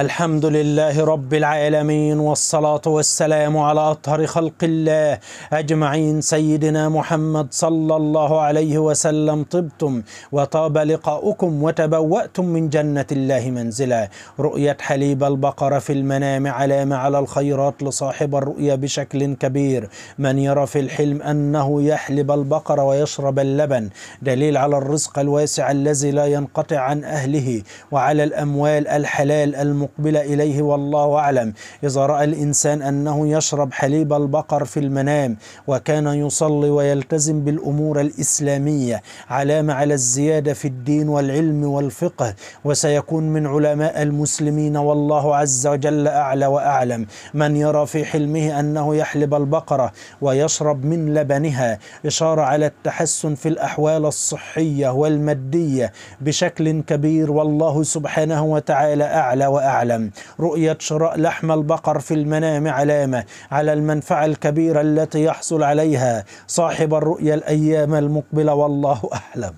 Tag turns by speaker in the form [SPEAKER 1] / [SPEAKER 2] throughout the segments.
[SPEAKER 1] الحمد لله رب العالمين والصلاة والسلام على أطهر خلق الله أجمعين سيدنا محمد صلى الله عليه وسلم طبتم وطاب لقاؤكم وتبوأتم من جنة الله منزلا رؤية حليب البقرة في المنام علامة على الخيرات لصاحب الرؤيا بشكل كبير من يرى في الحلم أنه يحلب البقرة ويشرب اللبن دليل على الرزق الواسع الذي لا ينقطع عن أهله وعلى الأموال الحلال المقيم المقبل إليه والله أعلم إذا رأى الإنسان أنه يشرب حليب البقر في المنام وكان يصلي ويلتزم بالأمور الإسلامية علامة على الزيادة في الدين والعلم والفقه وسيكون من علماء المسلمين والله عز وجل أعلى وأعلم من يرى في حلمه أنه يحلب البقرة ويشرب من لبنها إشارة على التحسن في الأحوال الصحية والمادية بشكل كبير والله سبحانه وتعالى أعلى وأعلم أعلم رؤية شراء لحم البقر في المنام علامة على المنفعة الكبيرة التي يحصل عليها صاحب الرؤية الأيام المقبلة والله أعلم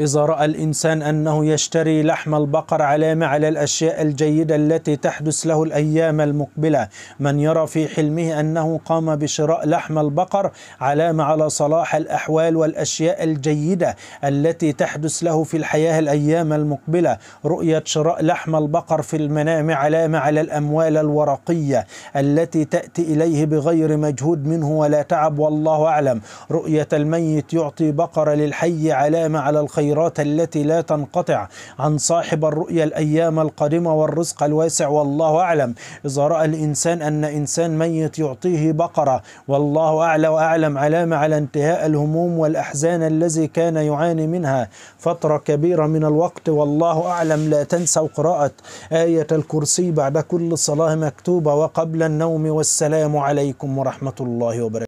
[SPEAKER 1] إذا رأى الإنسان أنه يشتري لحم البقر علامة على الأشياء الجيدة التي تحدث له الأيام المقبلة من يرى في حلمه أنه قام بشراء لحم البقر علامة على صلاح الأحوال والأشياء الجيدة التي تحدث له في الحياة الأيام المقبلة رؤية شراء لحم البقر في المنام علامة على الأموال الورقية التي تأتي إليه بغير مجهود منه ولا تعب والله أعلم رؤية الميت يعطي بقرة للحي علامة على الخير الخيرات التي لا تنقطع عن صاحب الرؤية الأيام القادمة والرزق الواسع والله أعلم إذا رأى الإنسان أن إنسان ميت يعطيه بقرة والله أعلى وأعلم علامة على انتهاء الهموم والأحزان الذي كان يعاني منها فترة كبيرة من الوقت والله أعلم لا تنسوا قراءة آية الكرسي بعد كل صلاة مكتوبة وقبل النوم والسلام عليكم ورحمة الله وبركاته